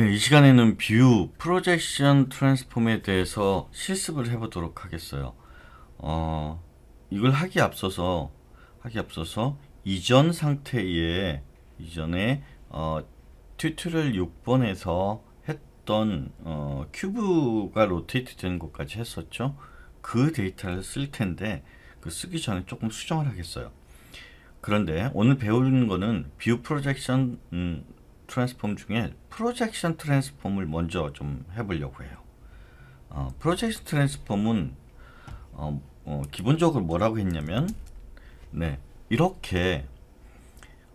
네, 이 시간에는 뷰, 프로젝션 트랜스폼에 대해서 실습을 해보도록 하겠어요. 어, 이걸 하기 앞서서, 하기 앞서서 이전 상태의, 이전에 어, 튜토리얼 6번에서 했던 어, 큐브가 로테이트 되는 것까지 했었죠. 그 데이터를 쓸 텐데, 그 쓰기 전에 조금 수정을 하겠어요. 그런데 오늘 배우는 거는 뷰 프로젝션 음, 트랜스폼 중에 프로젝션 트랜스폼을 먼저 좀 해보려고 해요. 어, 프로젝션 트랜스폼은 어, 어, 기본적으로 뭐라고 했냐면 네 이렇게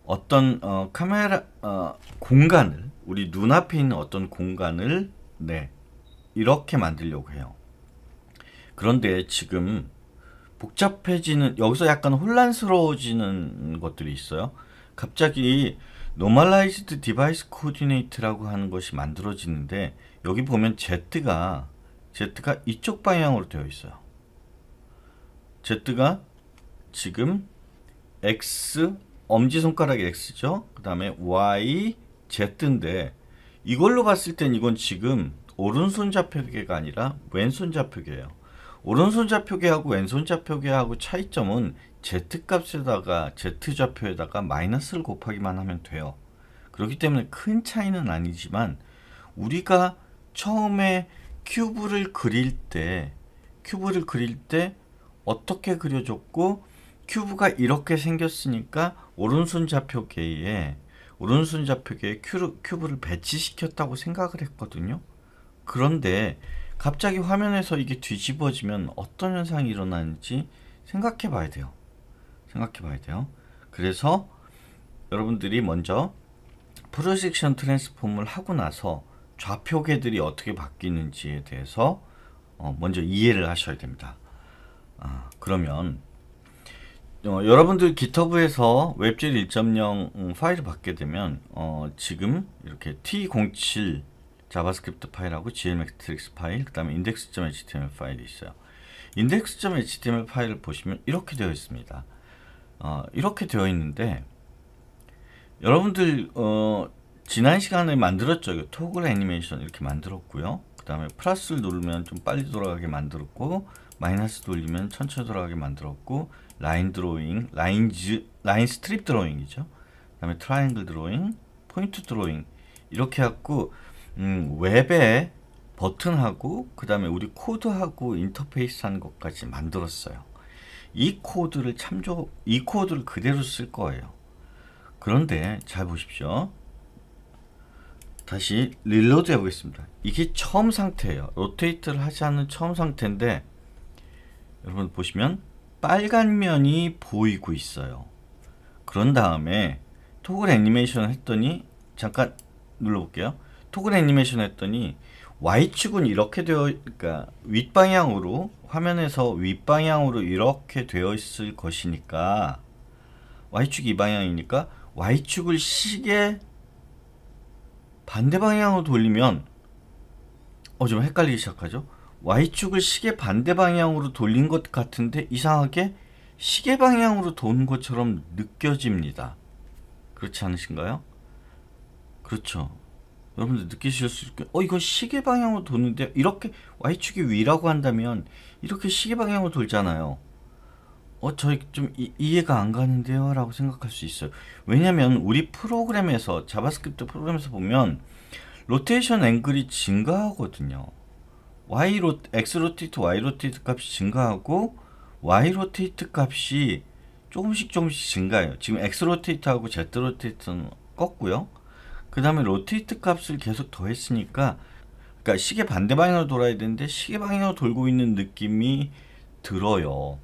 어떤 어, 카메라 어, 공간을 우리 눈앞에 있는 어떤 공간을 네 이렇게 만들려고 해요. 그런데 지금 복잡해지는 여기서 약간 혼란스러워지는 것들이 있어요. 갑자기 노멀라이즈드 디바이스 코디네이트라고 하는 것이 만들어지는데 여기 보면 Z가 Z가 이쪽 방향으로 되어 있어요. Z가 지금 X 엄지손가락이 X죠. 그 다음에 Y, Z인데 이걸로 봤을 땐 이건 지금 오른손 좌표계가 아니라 왼손 좌표계예요. 오른손 좌표계하고 왼손 좌표계하고 차이점은 z값에다가 z좌표에다가 마이너스를 곱하기만 하면 돼요. 그렇기 때문에 큰 차이는 아니지만 우리가 처음에 큐브를 그릴 때 큐브를 그릴 때 어떻게 그려졌고 큐브가 이렇게 생겼으니까 오른손 좌표계에 오른손 좌표계에 큐브를 배치시켰다고 생각을 했거든요. 그런데 갑자기 화면에서 이게 뒤집어지면 어떤 현상이 일어나는지 생각해 봐야 돼요. 생각해 봐야 돼요. 그래서 여러분들이 먼저 프로젝션 트랜스폼을 하고 나서 좌표계들이 어떻게 바뀌는지에 대해서 어 먼저 이해를 하셔야 됩니다. 아 그러면 어 여러분들 기터브에서 웹젤 1.0 파일을 받게 되면 어 지금 이렇게 t07 자바스크립트 파일하고 GL 매 파일, 그 다음에 index.html 파일이 있어요. index.html 파일을 보시면 이렇게 되어 있습니다. 어, 이렇게 되어 있는데 여러분들 어, 지난 시간에 만들었죠. 토글 애니메이션 이렇게 만들었고요. 그 다음에 플러스를 누르면 좀 빨리 돌아가게 만들었고 마이너스 돌리면 천천히 돌아가게 만들었고 라인 드로잉, 라인 즈, 라인 스트립 드로잉이죠. 그 다음에 트라이앵글 드로잉, 포인트 드로잉 이렇게 해갖고 음, 웹에 버튼하고 그 다음에 우리 코드하고 인터페이스 한 것까지 만들었어요. 이 코드를 참조 이 코드를 그대로 쓸 거예요. 그런데 잘 보십시오. 다시 릴로드 해보겠습니다. 이게 처음 상태예요. 로테이트를 하지 않은 처음 상태인데 여러분 보시면 빨간 면이 보이고 있어요. 그런 다음에 토글 애니메이션 했더니 잠깐 눌러볼게요. 토글 애니메이션 했더니 Y축은 이렇게 되어 그러니까 윗방향으로 화면에서 윗방향으로 이렇게 되어 있을 것이니까 Y축이 이 방향이니까 Y축을 시계 반대 방향으로 돌리면 어좀 헷갈리기 시작하죠. Y축을 시계 반대 방향으로 돌린 것 같은데 이상하게 시계 방향으로 도 것처럼 느껴집니다. 그렇지 않으신가요? 그렇죠. 여러분들 느끼실 수 있게 어 이거 시계 방향으로 도는데 이렇게 Y축이 위라고 한다면 이렇게 시계 방향으로 돌잖아요 어저 좀 이, 해가안 가는데요 라고 생각할 수 있어요 왜냐면 우리 프로그램에서 자바스크립트 프로그램에서 보면 로테이션 앵글이 증가하거든요 y 로 x 로테이트 y 로테이트 값이 증가하고 y 로테이트 값이 조금씩 조금씩 증가해요 지금 x 로테이트하고 z 로테이트는 껐고요 그 다음에 로테이트 값을 계속 더했으니까 그러니까 시계 반대 방향으로 돌아야 되는데 시계 방향으로 돌고 있는 느낌이 들어요.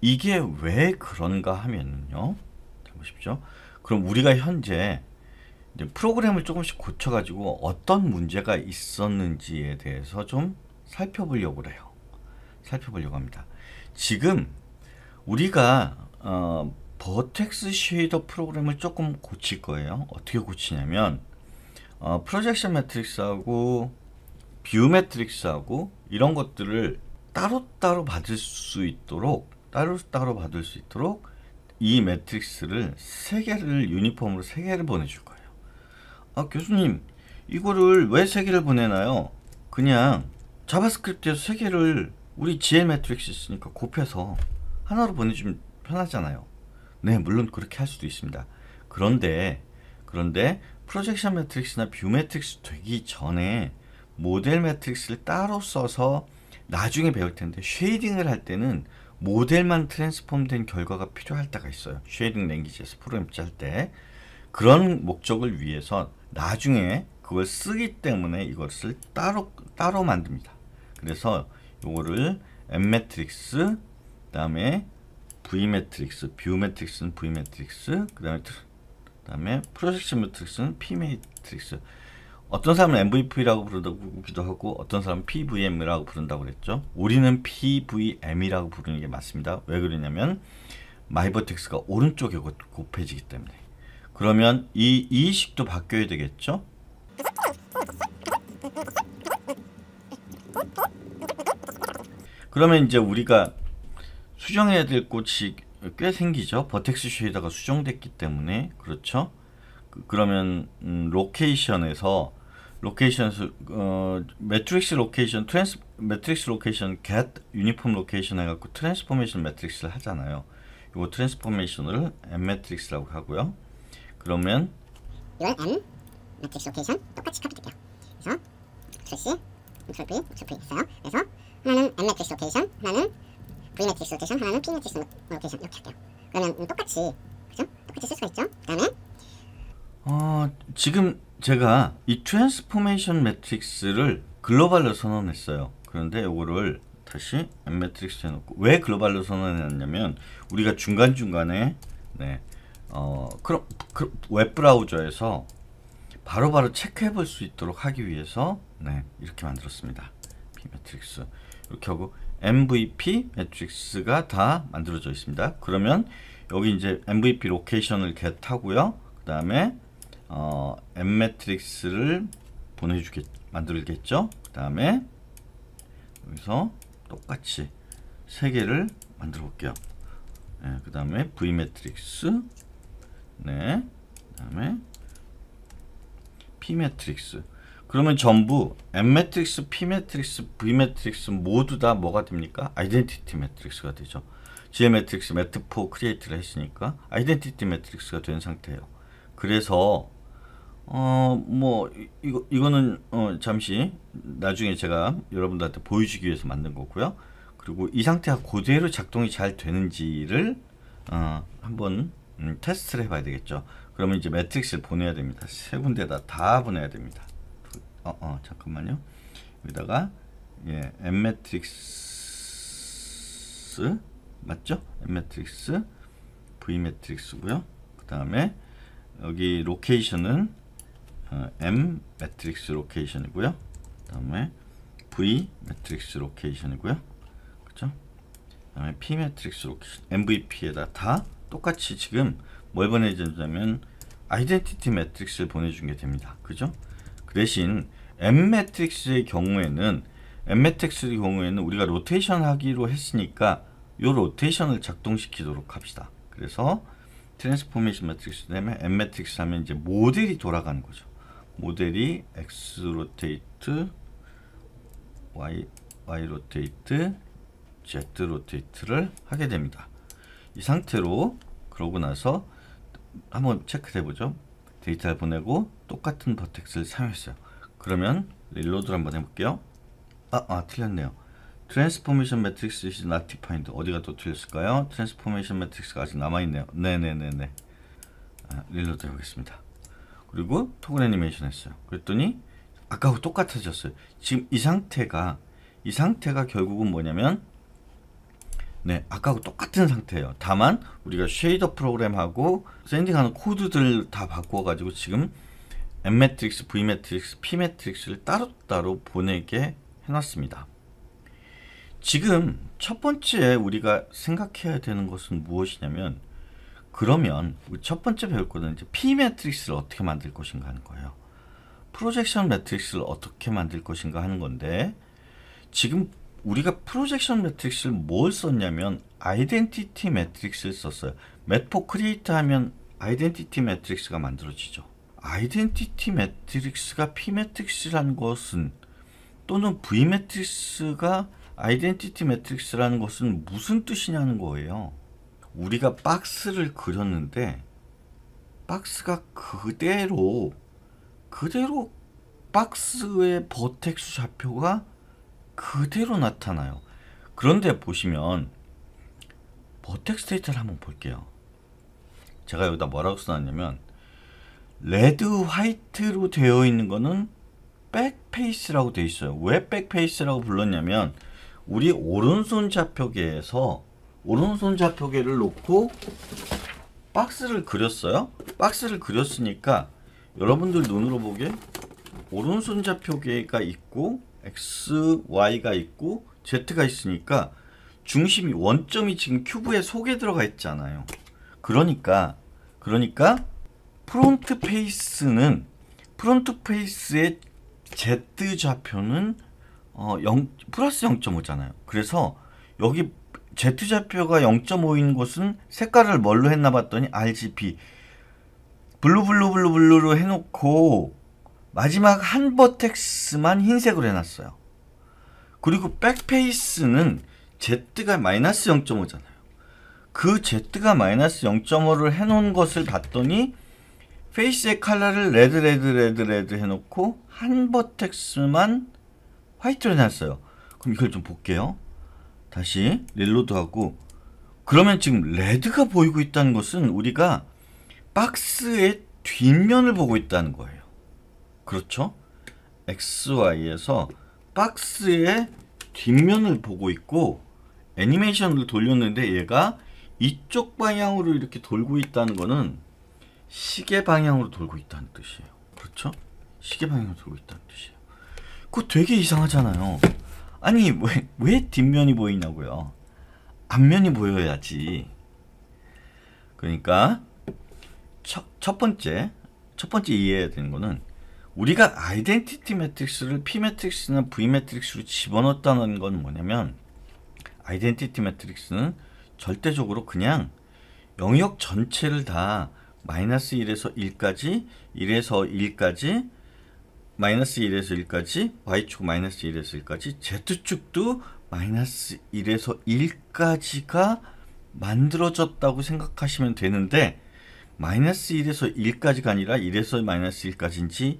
이게 왜 그런가 하면요. 보십시오. 그럼 우리가 현재 프로그램을 조금씩 고쳐가지고 어떤 문제가 있었는지에 대해서 좀 살펴보려고 해요. 살펴보려고 합니다. 지금 우리가 어, 버텍스 쉐이더 프로그램을 조금 고칠 거예요. 어떻게 고치냐면 어, 프로젝션 매트릭스하고 뷰 매트릭스하고 이런 것들을 따로따로 받을 수 있도록 따로따로 받을 수 있도록 이 매트릭스를 세 개를 유니폼으로 세 개를 보내줄 거예요. 아 교수님 이거를 왜 세 개를 보내나요? 그냥 자바스크립트에서 세 개를 우리 GL 매트릭스 있니까 곱해서 하나로 보내주면 편하잖아요. 네, 물론 그렇게 할 수도 있습니다. 그런데 그런데 프로젝션 매트릭스나 뷰 매트릭스 되기 전에 모델 매트릭스를 따로 써서 나중에 배울 텐데 쉐이딩을 할 때는 모델만 트랜스폼된 결과가 필요할 때가 있어요. 쉐이딩 랭귀지에서 프로그램 짤 때 그런 목적을 위해서 나중에 그걸 쓰기 때문에 이것을 따로 따로 만듭니다. 그래서 이거를엠 매트릭스 그다음에 V 매트릭스, 뷰 매트릭스는 V 매트릭스, 그다음에 그다음에 프로젝션 매트릭스는 P 매트릭스. 어떤 사람은 MVP라고 부르기도 하고 어떤 사람은 PVM이라고 부른다고 그랬죠. 우리는 PVM이라고 부르는 게 맞습니다. 왜 그러냐면 마이버틱스가 오른쪽에 곱해지기 때문에. 그러면 이 이식도 바뀌어야 되겠죠? 그러면 이제 우리가 수정해야 될 꽃이 꽤 생기죠. 버텍스 쉐이더가 수정됐기 때문에 그렇죠. 그러면 음, 로케이션에서 로케이션 어, 매트릭스 로케이션 트랜스 매트릭스 로케이션 get 유니폼 로케이션 해갖고 트랜스포메이션 매트릭스를 하잖아요. 이거 트랜스포메이션을 M 매트릭스라고 하고요. 그러면 이건 M 매트릭스 로케이션 똑같이 카피드게요. 그래서 트래시, 트래피, 트래피 했어요. 그래서 하나는 M 매트릭스 로케이션, 하나는 V매트릭스 노테이션 하나는 P매트릭스 노테이션 이렇게 할게요 그러면 음, 똑같이 그죠? 똑같이 쓸 수가 있죠 그 다음에 어, 지금 제가 이 트랜스포메이션 매트릭스를 글로벌로 선언했어요 그런데 이거를 다시 M 매트릭스 해놓고 왜 글로벌로 선언해냐면 우리가 중간중간에 네, 어, 그럼, 그럼 웹브라우저에서 바로바로 바로 체크해 볼수 있도록 하기 위해서 네, 이렇게 만들었습니다. B 매트릭스 이렇게 하고 MVP 매트릭스가 다 만들어져 있습니다. 그러면 여기 이제 MVP 로케이션을 get 하고요. 그 다음에 어, M 매트릭스를 보내주겠 만들겠죠. 그 다음에 여기서 똑같이 세 개를 만들어 볼게요. 네, 그 다음에 V 매트릭스, 네, 그 다음에 P 매트릭스. 그러면 전부 M 매트릭스, P 매트릭스, V 매트릭스 모두 다 뭐가 됩니까? 아이덴티티 매트릭스가 되죠. G 매트릭스 매트4 크리에이트를 했으니까 아이덴티티 매트릭스가 된 상태예요. 그래서 어 뭐 이거 이거는 어, 잠시 나중에 제가 여러분들한테 보여주기 위해서 만든 거고요. 그리고 이 상태가 그대로 작동이 잘 되는지를 어, 한번 음, 테스트를 해봐야 되겠죠. 그러면 이제 매트릭스를 보내야 됩니다. 세 군데다 다 보내야 됩니다. 어, 어, 잠깐만요. 여기다가 예, M 매트릭스 맞죠? M 매트릭스 V 매트릭스고요. 그다음에 여기 로케이션은 어, M 매트릭스 로케이션이고요. 그다음에 V 매트릭스 로케이션이고요. 그렇죠? 그다음에 P 매트릭스 로케이션 MVP에다 다 똑같이 지금 뭘 보내주냐면 아이덴티티 매트릭스를 보내준 게 됩니다. 그죠? 그 대신 M 매트릭스의 경우에는 M 매트릭스의 경우에는 우리가 로테이션 하기로 했으니까 요 로테이션을 작동시키도록 합시다. 그래서 트랜스포메이션 매트릭스 다음에 M 매트릭스 하면 이제 모델이 돌아가는 거죠. 모델이 X 로테이트 Y Y 로테이트 Z 로테이트를 하게 됩니다. 이 상태로 그러고 나서 한번 체크해 보죠. 데이터를 보내고 똑같은 버텍스를 사용했어요. 그러면 릴로드를 한번 해볼게요. 아, 아 틀렸네요. 트랜스포메이션 매트릭스 is not defined. 어디가 또 틀렸을까요? 트랜스포메이션 매트릭스가 아직 남아있네요. 네네네네. 아, 릴로드 해보겠습니다. 그리고 토글 애니메이션 했어요. 그랬더니 아까하고 똑같아졌어요. 지금 이 상태가 이 상태가 결국은 뭐냐면 네, 아까하고 똑같은 상태예요. 다만 우리가 쉐이더 프로그램하고 샌딩하는 코드들 다 바꿔 가지고 지금 M 매트릭스, V 매트릭스, P 매트릭스를 따로따로 보내게 해놨습니다. 지금 첫 번째 우리가 생각해야 되는 것은 무엇이냐면 그러면 첫 번째 배울 거는 이제 P 매트릭스를 어떻게 만들 것인가 하는 거예요. 프로젝션 매트릭스를 어떻게 만들 것인가 하는 건데 지금 우리가 프로젝션 매트릭스를 뭘 썼냐면 아이덴티티 매트릭스를 썼어요. 맷포 크리에이트 하면 아이덴티티 매트릭스가 만들어지죠. 아이덴티티 매트릭스가 P 매트릭스라는 것은 또는 V 매트릭스가 아이덴티티 매트릭스라는 것은 무슨 뜻이냐는 거예요. 우리가 박스를 그렸는데 박스가 그대로 그대로 박스의 버텍스 좌표가 그대로 나타나요. 그런데 보시면 버텍스 데이터를 한번 볼게요. 제가 여기다 뭐라고 써놨냐면 레드 화이트로 되어 있는 거는 백페이스라고 되어 있어요. 왜 백페이스라고 불렀냐면 우리 오른손 좌표계에서 오른손 좌표계를 놓고 박스를 그렸어요. 박스를 그렸으니까 여러분들 눈으로 보게 기 오른손 좌표계가 있고 x, y가 있고 z가 있으니까 중심이 원점이 지금 큐브의 속에 들어가 있잖아요. 그러니까 그러니까 프론트 페이스는 프론트 페이스의 Z 좌표는 어, 0, 플러스 0.5잖아요. 그래서 여기 Z 좌표가 0.5인 곳은 색깔을 뭘로 했나 봤더니 RGB 블루 블루 블루 블루로 해놓고 마지막 한 버텍스만 흰색으로 해놨어요. 그리고 백페이스는 Z가 마이너스 0.5잖아요. 그 Z가 마이너스 0.5를 해놓은 것을 봤더니 페이스의 컬러를 레드 레드 레드 레드 해놓고 한 버텍스만 화이트로 해놨어요. 그럼 이걸 좀 볼게요. 다시 릴로드하고 그러면 지금 레드가 보이고 있다는 것은 우리가 박스의 뒷면을 보고 있다는 거예요. 그렇죠? XY에서 박스의 뒷면을 보고 있고 애니메이션을 돌렸는데 얘가 이쪽 방향으로 이렇게 돌고 있다는 거는 시계 방향으로 돌고 있다는 뜻이에요. 그렇죠? 시계 방향으로 돌고 있다는 뜻이에요. 그거 되게 이상하잖아요. 아니 왜, 왜 뒷면이 보이냐고요. 앞면이 보여야지. 그러니까 첫, 첫 번째 첫 번째 이해해야 되는 거는 우리가 아이덴티티 매트릭스를 P 매트릭스나 V 매트릭스로 집어넣었다는 건 뭐냐면 아이덴티티 매트릭스는 절대적으로 그냥 영역 전체를 다 마이너스 1에서 1까지 1에서 1까지 마이너스 1에서 1까지 y축 마이너스 1에서 1까지 z축도 마이너스 1에서 1까지가 만들어졌다고 생각하시면 되는데 마이너스 1에서 1까지가 아니라 1에서 마이너스 1까지인지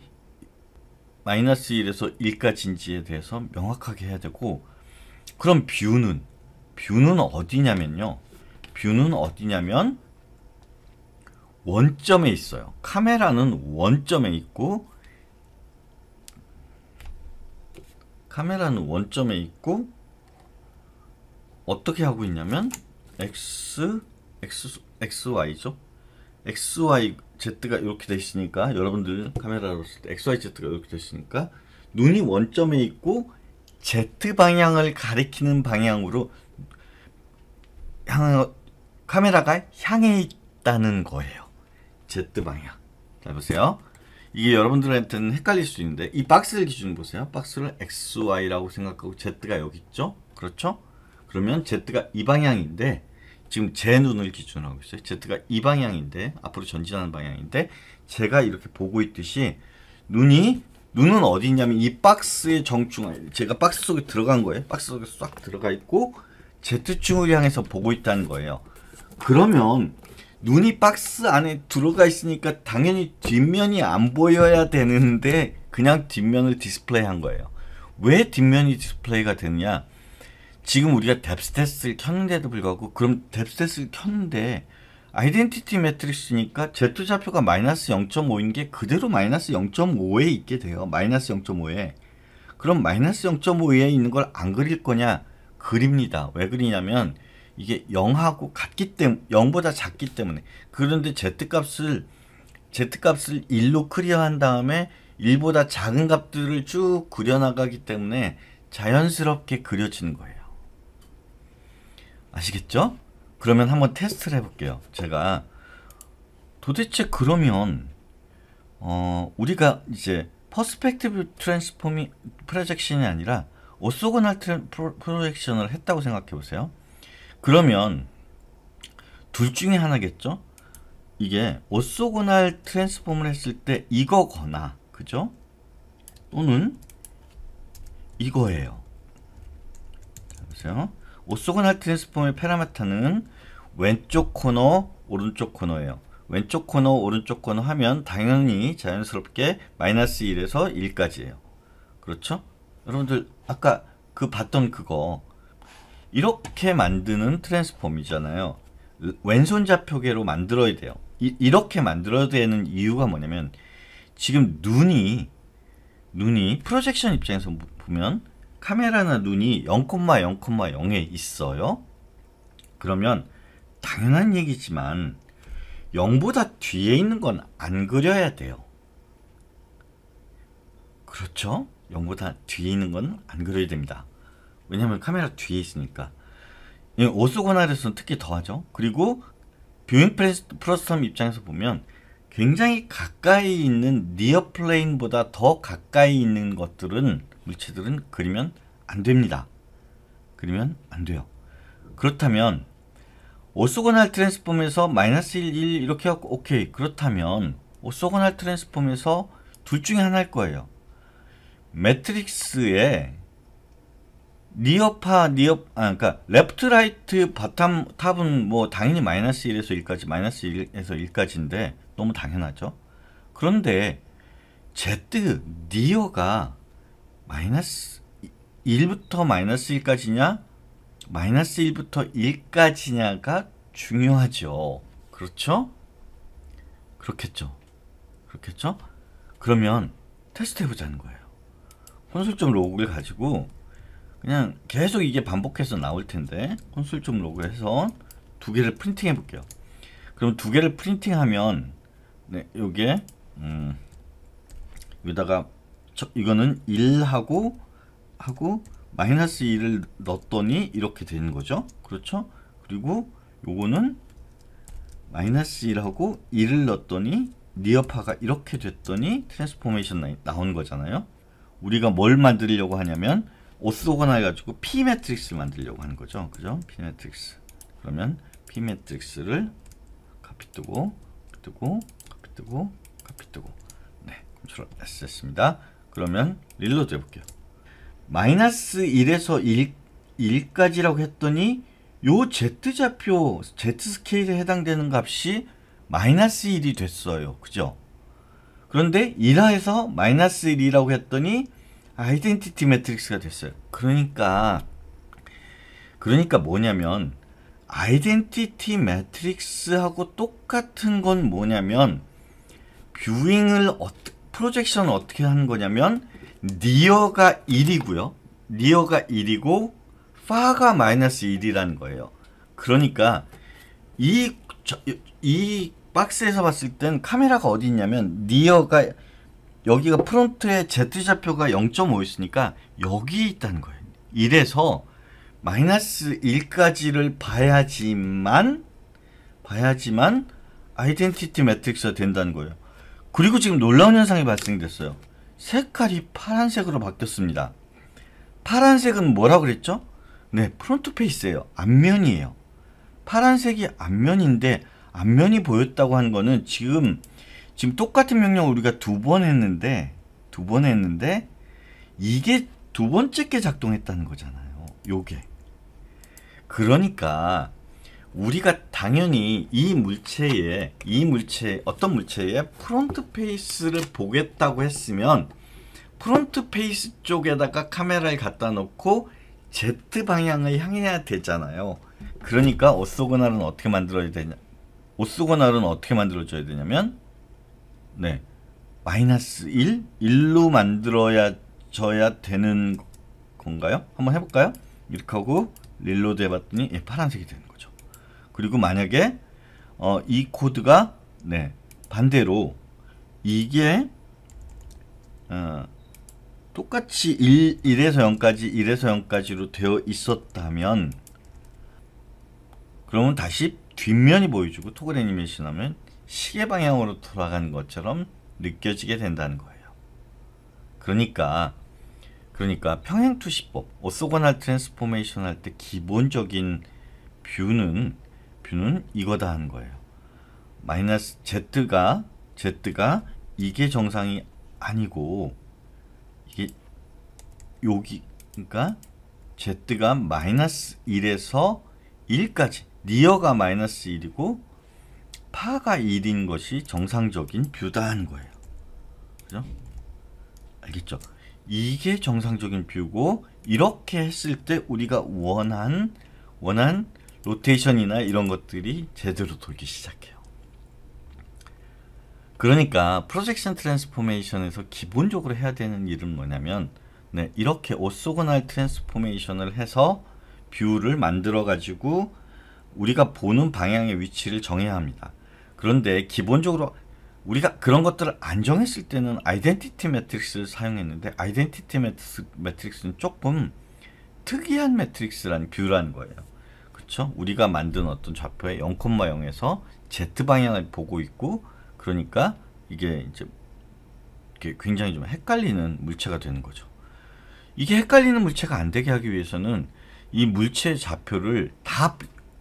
마이너스 1에서 1까지인지에 대해서 명확하게 해야 되고 그럼 뷰는 뷰는 어디냐면요 뷰는 어디냐면 원점에 있어요. 카메라는 원점에 있고 카메라는 원점에 있고 어떻게 하고 있냐면 x x xy죠. xy z가 이렇게 돼 있으니까 여러분들 카메라로 봤을 때 xy z가 이렇게 돼 있으니까 눈이 원점에 있고 z 방향을 가리키는 방향으로 향, 카메라가 향해 있다는 거예요. Z 방향. 잘 보세요. 이게 여러분들한테는 헷갈릴 수 있는데 이 박스를 기준 보세요. 박스를 XY라고 생각하고 Z가 여기 있죠? 그렇죠? 그러면 Z가 이 방향인데 지금 제 눈을 기준 하고 있어요. Z가 이 방향인데 앞으로 전진하는 방향인데 제가 이렇게 보고 있듯이 눈이 눈은 어디 있냐면 이 박스의 정충 제가 박스 속에 들어간 거예요. 박스 속에 싹 들어가 있고 Z축을 향해서 보고 있다는 거예요. 그러면 눈이 박스 안에 들어가 있으니까 당연히 뒷면이 안 보여야 되는데 그냥 뒷면을 디스플레이 한 거예요. 왜 뒷면이 디스플레이가 되느냐? 지금 우리가 뎁스테스를 켰는데도 불구하고 그럼 뎁스테스를 켰는데 아이덴티티 매트릭스니까 Z 좌표가 마이너스 0.5인 게 그대로 마이너스 0.5에 있게 돼요. 마이너스 0.5에. 그럼 마이너스 0.5에 있는 걸 안 그릴 거냐? 그립니다. 왜 그리냐면 이게 0하고 같기 때문에 0보다 작기 때문에 그런데 z값을 z값을 1로 클리어한 다음에 1보다 작은 값들을 쭉 그려나가기 때문에 자연스럽게 그려지는 거예요. 아시겠죠? 그러면 한번 테스트를 해볼게요. 제가 도대체 그러면 어, 우리가 이제 퍼스펙티브 트랜스포밍 프로젝션이 아니라 오소고날 트랜, 프로, 프로젝션을 했다고 생각해 보세요. 그러면 둘 중에 하나겠죠? 이게 오쏘고날 트랜스폼을 했을 때 이거거나 그죠? 또는 이거예요. 보세요. 오쏘고날 트랜스폼의 페라마타는 왼쪽 코너, 오른쪽 코너예요. 왼쪽 코너, 오른쪽 코너 하면 당연히 자연스럽게 마이너스 1에서 1까지예요. 그렇죠? 여러분들 아까 그 봤던 그거 이렇게 만드는 트랜스폼이잖아요. 왼손 좌표계로 만들어야 돼요. 이, 렇게 만들어야 되는 이유가 뭐냐면 지금 눈이 눈이 프로젝션 입장에서 보면 카메라나 눈이 0,0,0에 있어요. 그러면 당연한 얘기지만 0보다 뒤에 있는 건 안 그려야 돼요. 그렇죠? 0보다 뒤에 있는 건 안 그려야 됩니다. 왜냐면 카메라 뒤에 있으니까 예, 오스고나르스는 특히 더하죠 그리고 뷰잉 프로스텀 입장에서 보면 굉장히 가까이 있는 니어 플레인보다 더 가까이 있는 것들은 물체들은 그리면 안 됩니다. 그리면 안 돼요. 그렇다면 오소고날 트랜스폼에서 마이너스 1, 1 이렇게 하고 오케이 그렇다면 오소고날 트랜스폼에서 둘 중에 하나일 거예요. 매트릭스의 니어파 니어 아 그러니까 레프트 라이트 바텀 탑은 뭐 당연히 마이너스 1에서 1까지 마이너스 1에서 1까지인데 너무 당연하죠. 그런데 제트 니어가 마이너스 1부터 마이너스 1까지냐 마이너스 1부터 1까지냐가 중요하죠. 그렇죠? 그렇겠죠. 그렇겠죠? 그러면 테스트 해보자는 거예요. 혼술점 로그를 가지고 그냥 계속 이게 반복해서 나올 텐데 컨솔좀로그해서두 개를 프린팅해 볼게요. 그럼 두 개를 프린팅하면 네, 요게 음, 여기다가 저, 이거는 1하고 하고 마이너스 2를 넣었더니 이렇게 되는 거죠. 그렇죠? 그리고 요거는 마이너스 1하고 2를 넣었더니 니어파가 이렇게 됐더니 트랜스포메이션 나온 거잖아요. 우리가 뭘 만들려고 하냐면 오스토거나 해가지고 P 매트릭스 만들려고 하는 거죠. 그죠? P 매트릭스. 그러면 P 매트릭스를 카피 뜨고, 뜨고, 카피 뜨고, 카피 뜨고. 네, 컨트롤 S 했습니다. 그러면 릴로드 해볼게요. 마이너스 1에서 1, 1까지라고 했더니 요 Z좌표, Z스케일에 해당되는 값이 마이너스 1이 됐어요. 그죠? 그런데 1하에서 마이너스 1이라고 했더니 아이덴티티 매트릭스가 됐어요. 그러니까 그러니까 뭐냐면 아이덴티티 매트릭스하고 똑같은 건 뭐냐면 뷰잉을 어떻게 프로젝션 어떻게 하는 거냐면 니어가 1이고요. 니어가 1이고 파가 마이너스 1이라는 거예요. 그러니까 이, 저, 이 박스에서 봤을 땐 카메라가 어디 있냐면 니어가 여기가 프론트의 Z좌표가 0.5였으니까 여기 있다는 거예요. 이래서 마이너스 1까지를 봐야지만 봐야지만 아이덴티티 매트릭스가 된다는 거예요. 그리고 지금 놀라운 현상이 발생됐어요. 색깔이 파란색으로 바뀌었습니다. 파란색은 뭐라고 그랬죠? 네, 프론트 페이스예요. 앞면이에요. 파란색이 앞면인데 앞면이 보였다고 한 거는 지금 지금 똑같은 명령 우리가 두 번 했는데 두 번 했는데 이게 두 번째 게 작동했다는 거잖아요. 요게. 그러니까 우리가 당연히 이 물체에 이 물체 어떤 물체에 프론트 페이스를 보겠다고 했으면 프론트 페이스 쪽에다가 카메라를 갖다 놓고 Z 방향을 향해야 되잖아요. 그러니까 오쏘고날은 어떻게 만들어야 되냐? 오쏘고날은 어떻게 만들어줘야 되냐면 네. 마이너스 1? 1로 만들어야 져야 되는 건가요? 한번 해볼까요? 이렇게 하고 릴로드 해봤더니 예, 파란색이 되는 거죠. 그리고 만약에 어, 이 코드가 네, 반대로 이게 어, 똑같이 1, 1에서 0까지 1에서 0까지로 되어 있었다면 그러면 다시 뒷면이 보여주고 토글 애니메이션 하면 시계 방향으로 돌아간 것처럼 느껴지게 된다는 거예요. 그러니까 그러니까 평행투시법, 오쏘고날 트랜스포메이션 할 때 기본적인 뷰는 뷰는 이거다 하는 거예요. 마이너스 z가 z가 이게 정상이 아니고 이게 여기 그러니까 z가 마이너스 1에서 1까지 니어가 마이너스 1이고 파가 1인 것이 정상적인 뷰다는 거예요. 그죠? 알겠죠? 이게 정상적인 뷰고 이렇게 했을 때 우리가 원한 원한 로테이션이나 이런 것들이 제대로 돌기 시작해요. 그러니까 프로젝션 트랜스포메이션에서 기본적으로 해야 되는 일은 뭐냐면 네, 이렇게 오소고날 트랜스포메이션을 해서 뷰를 만들어 가지고 우리가 보는 방향의 위치를 정해야 합니다. 그런데 기본적으로 우리가 그런 것들을 안정했을 때는 아이덴티티 매트릭스를 사용했는데 아이덴티티 매트릭스, 는 조금 특이한 매트릭스라는 뷰라는 거예요. 그렇죠? 우리가 만든 어떤 좌표의 0,0에서 Z 방향을 보고 있고 그러니까 이게 이제 굉장히 좀 헷갈리는 물체가 되는 거죠. 이게 헷갈리는 물체가 안 되게 하기 위해서는 이 물체 좌표를 다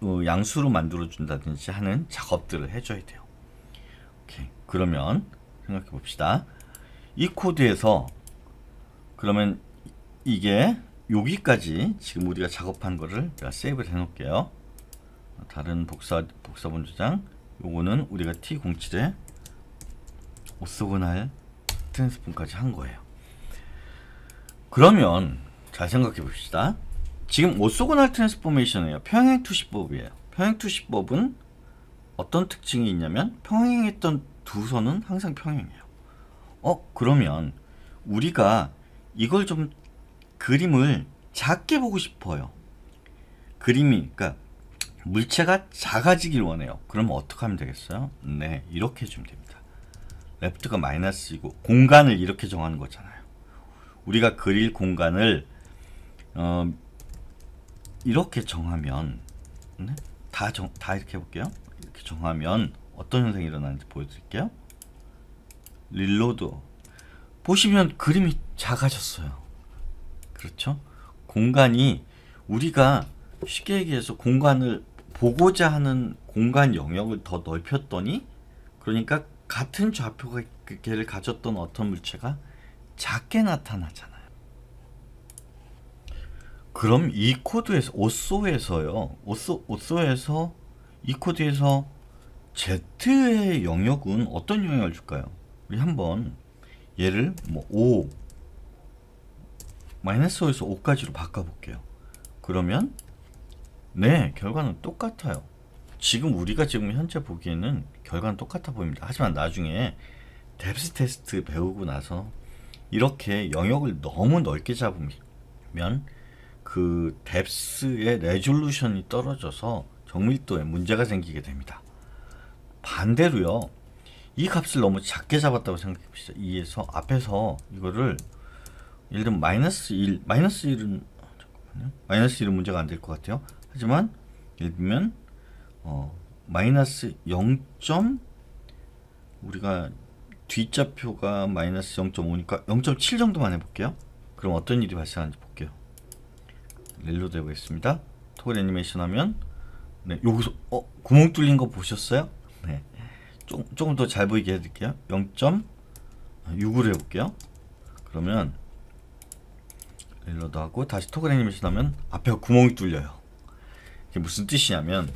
그 양수로 만들어준다든지 하는 작업들을 해줘야 돼요. 오케이. 그러면 생각해 봅시다. 이 코드에서 그러면 이게 여기까지 지금 우리가 작업한 거를 제가 세이브를 해 놓을게요. 다른 복사, 복사본 조장 요거는 우리가 T07에 오스고날 트랜스폼까지 한 거예요. 그러면 잘 생각해 봅시다. 지금 오소고널 트랜스포메이션은요. 평행 투시법이에요. 평행 투시법은 어떤 특징이 있냐면 평행했던 두 선은 항상 평행해요. 어, 그러면 우리가 이걸 좀 그림을 작게 보고 싶어요. 그림이 그러니까 물체가 작아지길 원해요. 그러면 어떻게 하면 되겠어요? 네, 이렇게 해주면 됩니다. 레프트가 마이너스이고 공간을 이렇게 정하는 거잖아요. 우리가 그릴 공간을 어, 이렇게 정하면 네? 다, 정, 다 이렇게 해볼게요 이렇게 정하면 어떤 현상이 일어나는지 보여드릴게요 릴로드 보시면 그림이 작아졌어요 그렇죠? 공간이 우리가 쉽게 얘기해서 공간을 보고자 하는 공간 영역을 더 넓혔더니 그러니까 같은 좌표를 그 가졌던 어떤 물체가 작게 나타나잖아 그럼 이 코드에서 오쏘에서요. 오쏘 오쏘에서 이 코드에서 z의 영역은 어떤 영역을 줄까요? 우리 한번 얘를 뭐5 마이너스 5에서 5까지로 바꿔볼게요. 그러면 네 결과는 똑같아요. 지금 우리가 지금 현재 보기에는 결과는 똑같아 보입니다. 하지만 나중에 뎁스 테스트 배우고 나서 이렇게 영역을 너무 넓게 잡으면 그 뎁스의 레졸루션이 떨어져서 정밀도에 문제가 생기게 됩니다. 반대로요. 이 값을 너무 작게 잡았다고 생각해 보시죠. 2에서 앞에서 이거를 예를 들면 마이너스 1, 마이너스 1은 잠깐만요. 마이너스 1은 문제가 안 될 것 같아요. 하지만 예를 들면 어, 마이너스 0. 우리가 뒷좌표가 마이너스 0.5니까 0.7 정도만 해볼게요. 그럼 어떤 일이 발생하는지 릴로드 해보겠습니다. 토글 애니메이션 하면 네, 여기서 어, 구멍 뚫린 거 보셨어요? 네. 조, 조금 더 잘 보이게 해드릴게요. 0.6으로 해볼게요. 그러면 릴로드 하고 다시 토글 애니메이션 하면 앞에 구멍이 뚫려요. 이게 무슨 뜻이냐면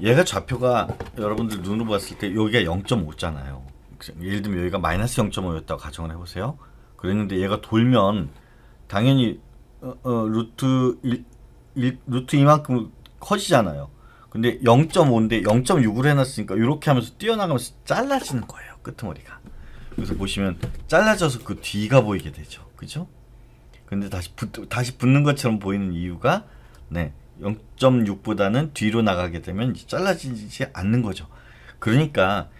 얘가 좌표가 여러분들 눈으로 봤을 때 여기가 0.5잖아요. 예를 들면 여기가 마이너스 0.5였다고 가정을 해보세요. 그랬는데 얘가 돌면 당연히 어, 어, 루트 1, 1, 루트 이만큼 커지잖아요. 근데 0.5인데 0.6으로 해놨으니까 이렇게 하면서 뛰어나가면서 잘라지는 거예요. 끄트머리가. 그래서 보시면 잘라져서 그 뒤가 보이게 되죠. 그죠? 근데 다시 붙, 다시 붙는 것처럼 보이는 이유가 네 0.6보다는 뒤로 나가게 되면 잘라지지 않는 거죠. 그러니까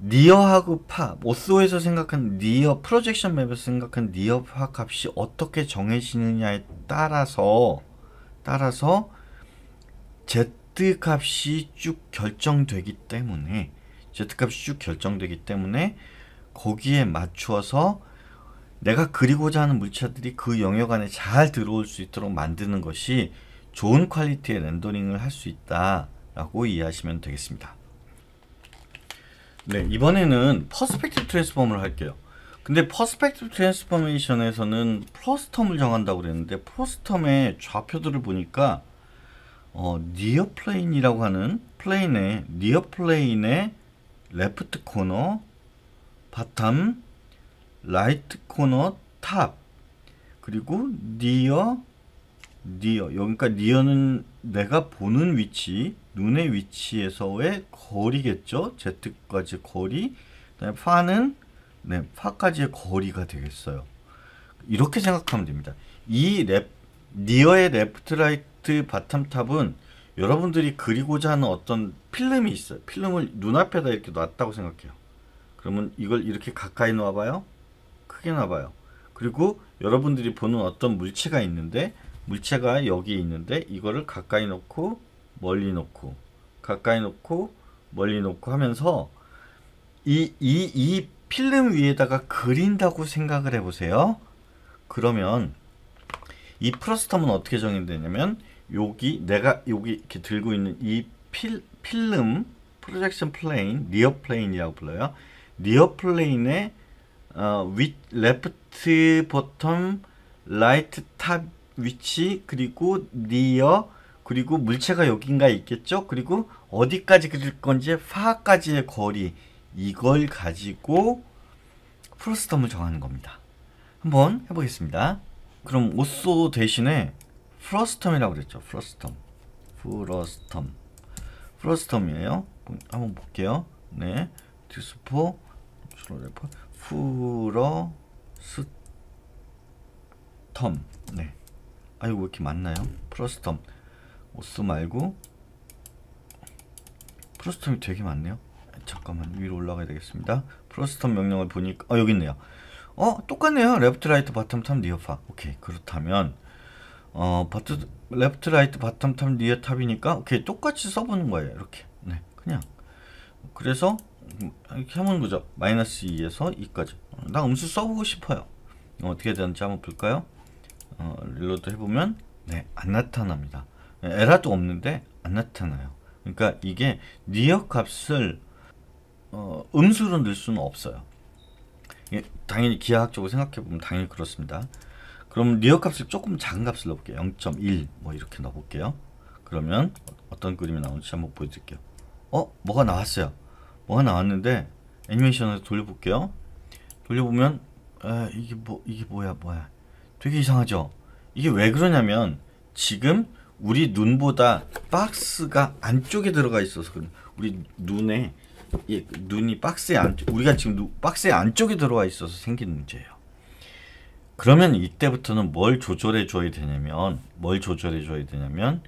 니어하고 파, 오스오에서 생각한 니어, 프로젝션 맵에서 생각한 니어 파 값이 어떻게 정해지느냐에 따라서, 따라서, Z 값이 쭉 결정되기 때문에, Z 값이 쭉 결정되기 때문에, 거기에 맞추어서 내가 그리고자 하는 물체들이 그 영역 안에 잘 들어올 수 있도록 만드는 것이 좋은 퀄리티의 렌더링을 할 수 있다라고 이해하시면 되겠습니다. 네 이번에는 퍼스펙트 트랜스폼을 할게요 근데 퍼스펙트 트랜스포메이션에서는 플러스텀을 정한다고 그랬는데 플러스텀의 좌표들을 보니까 어, 니어 플레인이라고 하는 플레인의 니어 플레인의 레프트 코너 바텀 라이트 코너 탑 그리고 니어 니어 여기까 니어는 내가 보는 위치, 눈의 위치에서의 거리겠죠. z까지 거리, 그다음에 파는 네, 파까지의 거리가 되겠어요. 이렇게 생각하면 됩니다. 이 랩, 니어의 레프트 라이트 바텀탑은 여러분들이 그리고자 하는 어떤 필름이 있어요. 필름을 눈앞에다 이렇게 놨다고 생각해요. 그러면 이걸 이렇게 가까이 놔봐요. 크게 놔봐요. 그리고 여러분들이 보는 어떤 물체가 있는데 물체가 여기 있는데 이거를 가까이 놓고 멀리 놓고 가까이 놓고 멀리 놓고 하면서 이, 이, 이 필름 위에다가 그린다고 생각을 해보세요. 그러면 이 프러스텀은 어떻게 정의되냐면 여기 내가 여기 이렇게 들고 있는 이 필, 필름 프로젝션 플레인, 리어 플레인이라고 불러요. 리어 플레인의 어, 윗, 레프트, 버텀, 라이트, 탑 위치 그리고 니어 그리고 물체가 여긴가 있겠죠. 그리고 어디까지 그릴 건지 파까지의 거리 이걸 가지고 프로스텀을 정하는 겁니다. 한번 해보겠습니다. 그럼 오쏘 대신에 프로스텀이라고 그랬죠. 프로스텀. 프로스텀. 프로스텀이에요. 한번 볼게요. 네. 디스포 프로스텀. 네. 아이고 왜 이렇게 많나요? 프로스텀 오스 말고 프로스텀이 되게 많네요 잠깐만 위로 올라가야 되겠습니다 프로스텀 명령을 보니까 아 여기 있네요 어 똑같네요 레프트 라이트 바텀 탑 니어 파 오케이 그렇다면 어 바트, 레프트 라이트 바텀 탑 니어 탑이니까 오케이 똑같이 써보는 거예요 이렇게 네 그냥 그래서 이렇게 하면 거죠 마이너스 2에서 2까지 나 음수 써보고 싶어요 어떻게 되는지 한번 볼까요 어, 릴로드 해보면 네, 안 나타납니다. 에라도 없는데 안 나타나요. 그러니까 이게 니어 값을 어, 음수로 넣을 수는 없어요. 예, 당연히 기하학적으로 생각해보면 당연히 그렇습니다. 그럼 니어 값을 조금 작은 값을 넣어볼게요. 0.1뭐 이렇게 넣어볼게요. 그러면 어떤 그림이 나오는지 한번 보여드릴게요. 어? 뭐가 나왔어요. 뭐가 나왔는데 애니메이션에 돌려볼게요. 돌려보면 에, 이게 뭐 이게 뭐야 뭐야 되게 이상하죠? 이게 왜 그러냐면 지금 우리 눈보다 박스가 안쪽에 들어가 있어서 그래. 우리 눈에 예, 눈이 박스에 안쪽 우리가 지금 누, 박스에 안쪽에 들어와 있어서 생긴 문제예요. 그러면 이때부터는 뭘 조절해 줘야 되냐면 뭘 조절해 줘야 되냐면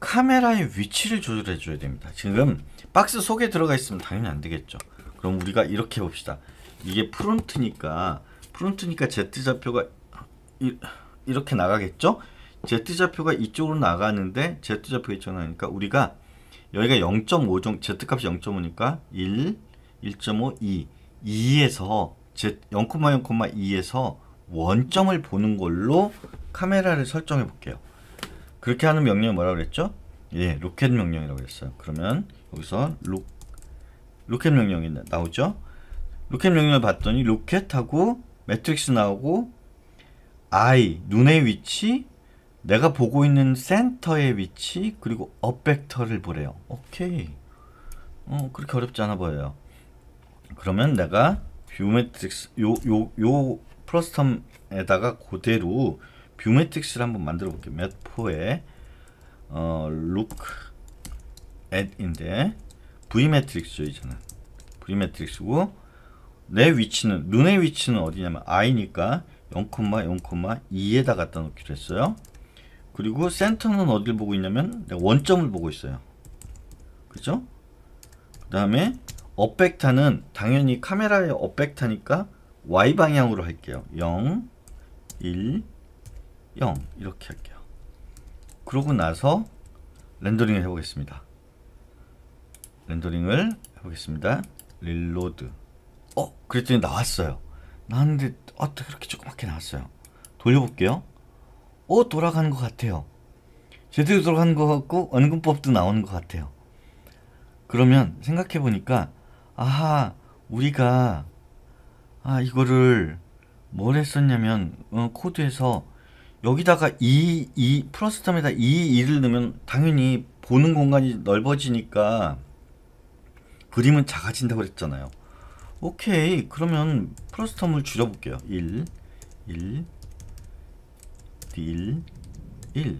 카메라의 위치를 조절해 줘야 됩니다. 지금 박스 속에 들어가 있으면 당연히 안 되겠죠. 그럼 우리가 이렇게 봅시다. 이게 프론트니까 프론트니까 Z 좌표가 이, 이렇게 나가겠죠? Z좌표가 이쪽으로 나가는데 Z좌표가 이쪽으로 니까 그러니까 우리가 여기가 0.5 정도, Z값이 0.5니까 1, 1.5, 2, 2에서 Z, 0,0,2에서 원점을 보는 걸로 카메라를 설정해 볼게요. 그렇게 하는 명령이 뭐라고 그랬죠? 예, 로켓 명령이라고 그랬어요. 그러면 여기서 로, 로켓 명령이 나오죠? 로켓 명령을 봤더니 로켓하고 매트릭스 나오고 아이 눈의 위치, 내가 보고 있는 센터의 위치 그리고 업벡터를 보래요. 오케이. 어 그렇게 어렵지 않아 보여요. 그러면 내가 뷰매트릭스 요 요요 요, 플러스텀에다가 그대로 뷰매트릭스를 한번 만들어 볼게요. 맷포에 어 l o o 인데 V 매트릭스죠 이제는 V 매트릭스고 내 위치는 눈의 위치는 어디냐면 I니까 0,0,2에다 갖다 놓기로 했어요. 그리고 센터는 어딜 보고 있냐면 원점을 보고 있어요. 그죠? 그 다음에 업벡터는 당연히 카메라의 업벡터니까 Y 방향으로 할게요. 0, 1, 0 이렇게 할게요. 그러고 나서 렌더링을 해보겠습니다. 렌더링을 해보겠습니다. 릴로드 어? 그랬더니 나왔어요. 나왔는데 어떻게 그렇게 조그맣게 나왔어요 돌려볼게요 오 어, 돌아가는 것 같아요 제대로 돌아가는 것 같고 언근법도 나오는 것 같아요 그러면 생각해보니까 아하 우리가 아 이거를 뭘 했었냐면 어, 코드에서 여기다가 2, 2 플러스 텀에다 2, 2를 넣으면 당연히 보는 공간이 넓어지니까 그림은 작아진다고 그랬잖아요 오케이 그러면 프로스텀을 줄여볼게요 1 1 1 1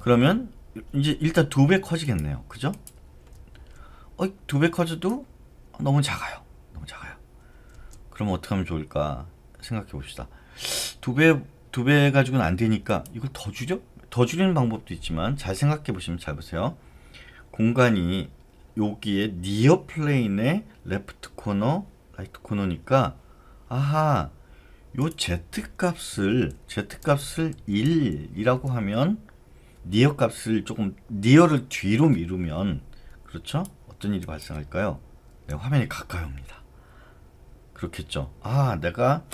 그러면 이제 일단 두 배 커지겠네요 그죠? 어, 두배 커져도 너무 작아요 너무 작아요 그럼 어떻게 하면 좋을까 생각해 봅시다 두 배 두 배 가지고는 안 되니까 이걸 더 줄여? 더 줄이는 방법도 있지만 잘 생각해 보시면 잘 보세요 공간이 여기에 니어 플레인의 레프트 코너, 라이트 코너니까 아하 요 Z 값을 Z 값을 1이라고 하면 니어 값을 조금 니어를 뒤로 미루면 그렇죠? 어떤 일이 발생할까요? 네, 화면이 가까이 옵니다. 그렇겠죠. 아 내가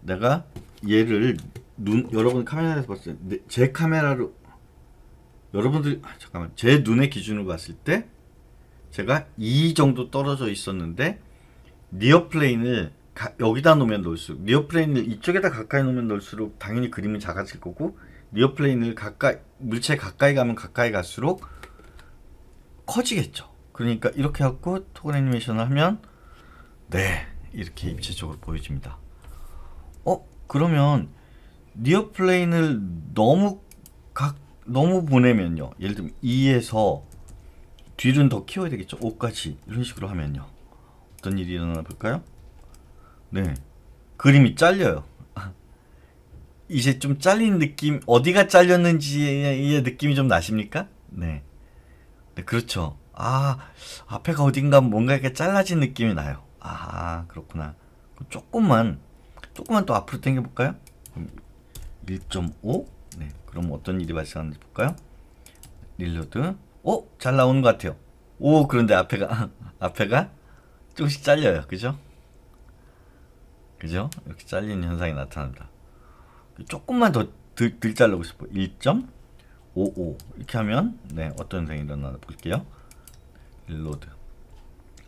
내가 얘를 눈 여러분 카메라에서 봤을 때제 카메라로 여러분들 아, 잠깐만 제 눈의 기준으로 봤을 때 제가 2 e 정도 떨어져 있었는데 리어플레인을 여기다 놓으면 놓을수록 리어플레인을 이쪽에다 가까이 놓으면 놓을수록 당연히 그림이 작아질 거고 리어플레인을 가까이 물체에 가까이 가면 가까이 갈수록 커지겠죠. 그러니까 이렇게 하고 토글 애니메이션을 하면 네 이렇게 입체적으로 보여집니다. 어 그러면 리어플레인을 너무 각 너무 보내면요. 예를 들면 2에서 뒤는 더 키워야 되겠죠 5까지 이런 식으로 하면요 어떤 일이 일어나 볼까요 네 그림이 잘려요 이제 좀 잘린 느낌 어디가 잘렸는지의 느낌이 좀 나십니까 네, 네 그렇죠 아 앞에가 어딘가 뭔가 이렇게 잘라진 느낌이 나요 아 그렇구나 조금만 조금만 또 앞으로 당겨 볼까요 1.5 네, 그럼 어떤 일이 발생하는지 볼까요 릴로드 어? 잘 나오는 것 같아요. 오 그런데 앞에가 앞에가 조금씩 잘려요. 그죠? 그죠? 이렇게 잘리는 현상이 나타납니다. 조금만 더 들, 들 자르고 싶어. 1.55 이렇게 하면 네 어떤 현상이 일어나나 볼게요. 릴로드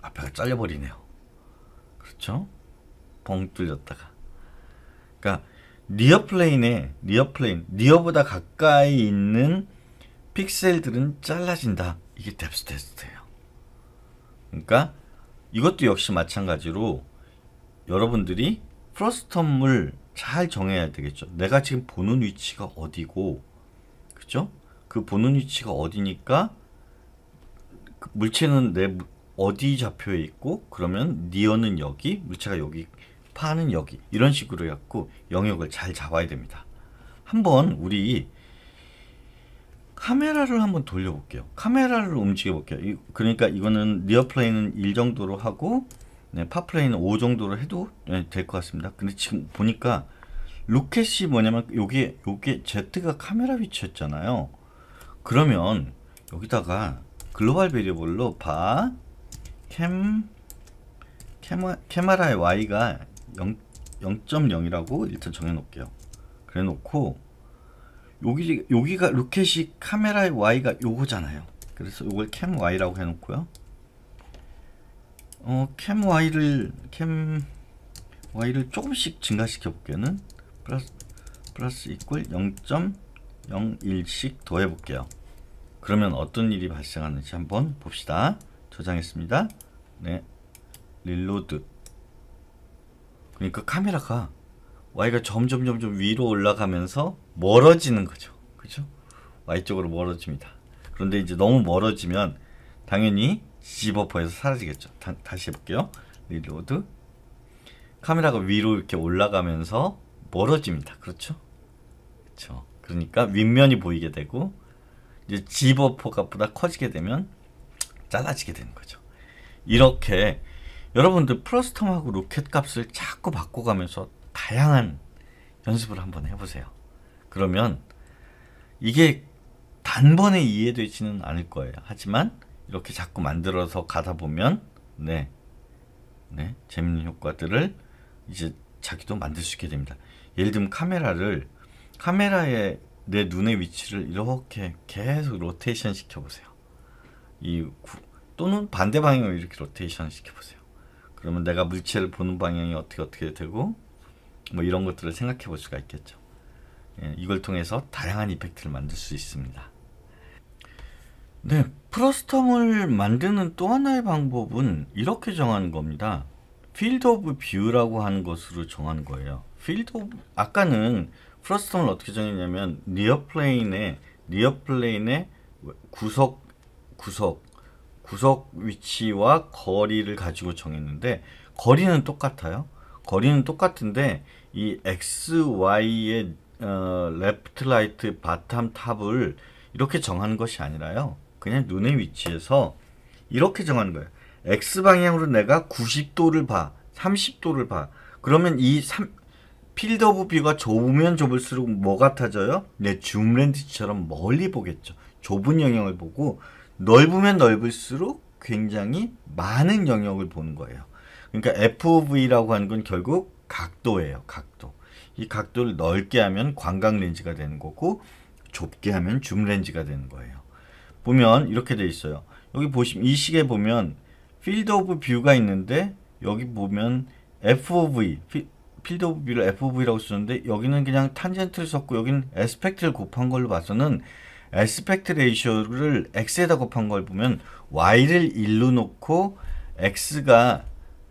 앞에가 잘려버리네요. 그렇죠? 벙 뚫렸다가 그러니까 리어 플레인에 리어 플레인 리어보다 가까이 있는 픽셀들은 잘라진다. 이게 뎁스 테스트예요. 그러니까 이것도 역시 마찬가지로 여러분들이 프로스텀을 잘 정해야 되겠죠. 내가 지금 보는 위치가 어디고 그죠? 그 보는 위치가 어디니까 그 물체는 내 어디 잡혀 있고 그러면 니어는 여기, 물체가 여기, 파는 여기 이런 식으로 해갖고 영역을 잘 잡아야 됩니다. 한번 우리 카메라를 한번 돌려볼게요. 카메라를 움직여볼게요. 그러니까 이거는 리어플레이는 1 정도로 하고 네, 파플레이는 5 정도로 해도 네, 될것 같습니다. 근데 지금 보니까 로켓이 뭐냐면 요게 요게 Z가 카메라 위치였잖아요. 그러면 여기다가 글로벌 베리어블로 바 캠, 캐마, 캐마라의 y가 0.0이라고 일단 정해놓을게요. 그래놓고 여기 여기가 루켓이 카메라의 y가 요거잖아요. 그래서 이걸 캠 y라고 해놓고요. 어, 캠 y를 캠 y를 조금씩 증가시켜 볼게는 플러스 플러스 이퀄 0.01씩 더해 볼게요. 그러면 어떤 일이 발생하는지 한번 봅시다. 저장했습니다. 네, 릴로드. 그러니까 카메라가 y가 점점 점점 위로 올라가면서 멀어지는 거죠. 그렇죠? y 쪽으로 멀어집니다. 그런데 이제 너무 멀어지면 당연히 G 버퍼에서 사라지겠죠. 다, 다시 해볼게요. 리로드 카메라가 위로 이렇게 올라가면서 멀어집니다. 그렇죠? 그렇죠. 그러니까 윗면이 보이게 되고 이제 G 버퍼가 보다 커지게 되면 잘라지게 되는 거죠. 이렇게 여러분들 플러스텀하고 로켓 값을 자꾸 바꿔가면서 다양한 연습을 한번 해보세요. 그러면 이게 단번에 이해되지는 않을 거예요. 하지만 이렇게 자꾸 만들어서 가다 보면 네, 네 재밌는 효과들을 이제 자기도 만들 수 있게 됩니다. 예를 들면 카메라를 카메라의 내 눈의 위치를 이렇게 계속 로테이션 시켜보세요. 이 또는 반대 방향으로 이렇게 로테이션 시켜보세요. 그러면 내가 물체를 보는 방향이 어떻게 어떻게 되고 뭐 이런 것들을 생각해 볼 수가 있겠죠. 예, 이걸 통해서 다양한 이펙트를 만들 수 있습니다. 네, 프러스텀을 만드는 또 하나의 방법은 이렇게 정한 겁니다. 필드 오브 뷰라고 하는 것으로 정한 거예요. 필드 오브, 아까는 프러스텀을 어떻게 정했냐면 리어 플레인의 니어 플레인의 구석 구석 구석 위치와 거리를 가지고 정했는데 거리는 똑같아요. 거리는 똑같은데 이 XY의 레프트 라이트 바텀 탑을 이렇게 정하는 것이 아니라요. 그냥 눈의 위치에서 이렇게 정하는 거예요. X 방향으로 내가 90도를 봐. 30도를 봐. 그러면 이 3, 필드 오브 뷰가 좁으면 좁을수록 뭐 같아져요? 내 줌 렌즈처럼 멀리 보겠죠. 좁은 영역을 보고 넓으면 넓을수록 굉장히 많은 영역을 보는 거예요. 그러니까 FOV라고 하는 건 결국 각도예요. 각도. 이 각도를 넓게 하면 광각 렌즈가 되는 거고 좁게 하면 줌 렌즈가 되는 거예요. 보면 이렇게 돼 있어요. 여기 보시면 이 시계 보면 필드 오브 뷰가 있는데 여기 보면 FOV 필드 오브 뷰를 FOV라고 쓰는데 여기는 그냥 탄젠트를 썼고 여기는 에스펙트를 곱한 걸로 봐서는 에스펙트 레이셔를 x에다 곱한 걸 보면 y를 1로 놓고 x가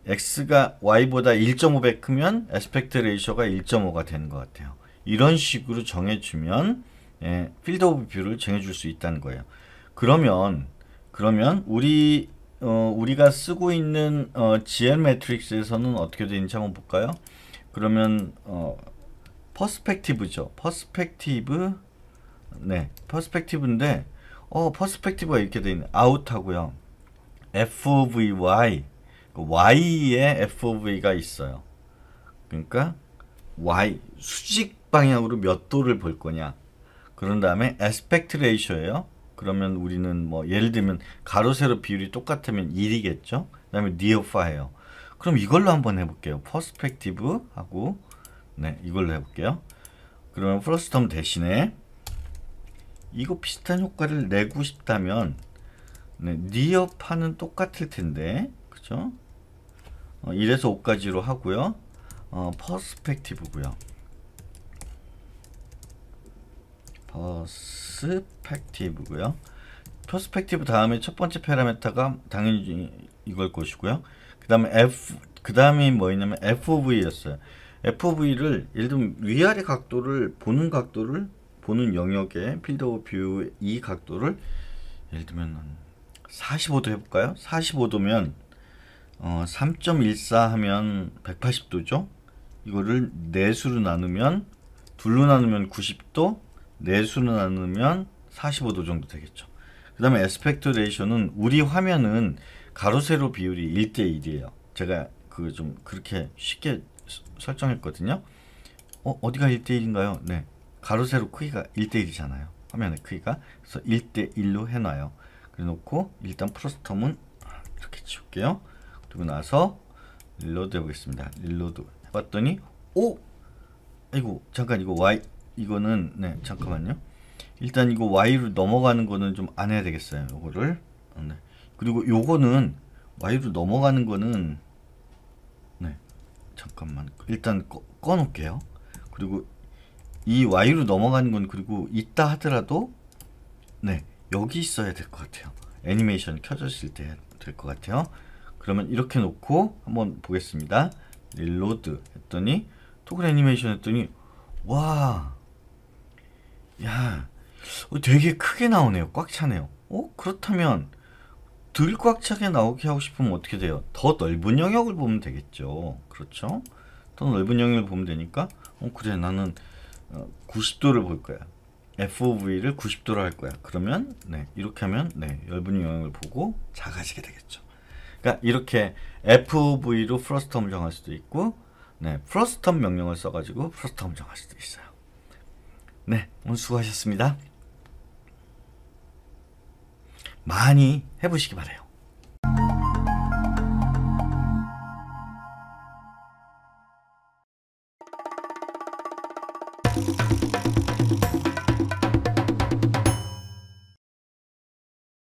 x가 y보다 1.5배 크면 에스펙트 레이셔가 1.5가 되는 것 같아요. 이런 식으로 정해주면 예, 필드 오브 뷰를 정해줄 수 있다는 거예요. 그러면 그러면 우리 어, 우리가 쓰고 있는 어, GL 매트릭스에서는 어떻게 되는지 한번 볼까요? 그러면 어, 퍼스펙티브죠. 퍼스펙티브 네, 퍼스펙티브인데 어, 퍼스펙티브가 이렇게 돼 있네. 아웃하고요. FOVY y에 f of v가 있어요. 그러니까 y 수직 방향으로 몇 도를 볼 거냐. 그런 다음에 aspect ratio예요. 그러면 우리는 뭐 예를 들면 가로 세로 비율이 똑같으면 1이겠죠. 그다음에 near파예요. 그럼 이걸로 한번 해볼게요. 퍼스펙티브 하고 네 이걸로 해볼게요. 그러면 플러스텀 대신에 이거 비슷한 효과를 내고 싶다면 네, 니어파는 똑같을 텐데 그죠? 어, 1에서 5까지로 하고요. 어, 퍼스펙티브고요. 퍼스펙티브고요. 퍼스펙티브 다음에 첫 번째 파라메타가 당연히 이걸 것이고요. 그 다음에 F, 그 다음이 뭐였냐면 FOV였어요. FOV를 예를 들면 위아래 각도를 보는 각도를 보는 영역에 필드 오브 뷰 이 각도를 예를 들면 45도 해볼까요? 45도면 어, 3.14 하면 180도죠. 이거를 내수로 나누면 둘로 나누면 90도, 내수로 나누면 45도 정도 되겠죠. 그 다음에 에스펙트 레이션은 우리 화면은 가로 세로 비율이 1대 1이에요. 제가 그 좀 그렇게 쉽게 설정했거든요. 어, 어디가 1대 1인가요? 네. 가로 세로 크기가 1대 1이잖아요. 화면의 크기가. 그래서 1대 1로 해 놔요. 그래 놓고 일단 프로스텀은 이렇게 지울게요. 그리고 나서 릴로드 해보겠습니다. 릴로드 해봤더니 오! 아이고 잠깐 이거 Y 이거는 네 잠깐만요. 일단 이거 Y로 넘어가는 거는 좀 안 해야 되겠어요. 요거를 네. 그리고 요거는 Y로 넘어가는 거는 네 잠깐만 일단 꺼, 꺼놓을게요. 그리고 이 Y로 넘어가는 건 그리고 있다 하더라도 네 여기 있어야 될 것 같아요. 애니메이션 켜졌을 때 될 것 같아요. 그러면 이렇게 놓고 한번 보겠습니다. 릴로드 했더니 토글 애니메이션 했더니 와, 야, 어, 되게 크게 나오네요. 꽉 차네요. 어? 그렇다면 덜 꽉 차게 나오게 하고 싶으면 어떻게 돼요? 더 넓은 영역을 보면 되겠죠. 그렇죠? 더 넓은 영역을 보면 되니까 어 그래 나는 90도를 어, 볼 거야. FOV를 90도로 할 거야. 그러면 네 이렇게 하면 네 넓은 영역을 보고 작아지게 되겠죠. 그러니까 이렇게 FOV로 프러스텀 정할 수도 있고 네, 프로스텀 명령을 써가지고 프러스텀 정할 수도 있어요. 네, 오늘 수고하셨습니다. 많이 해보시기 바래요.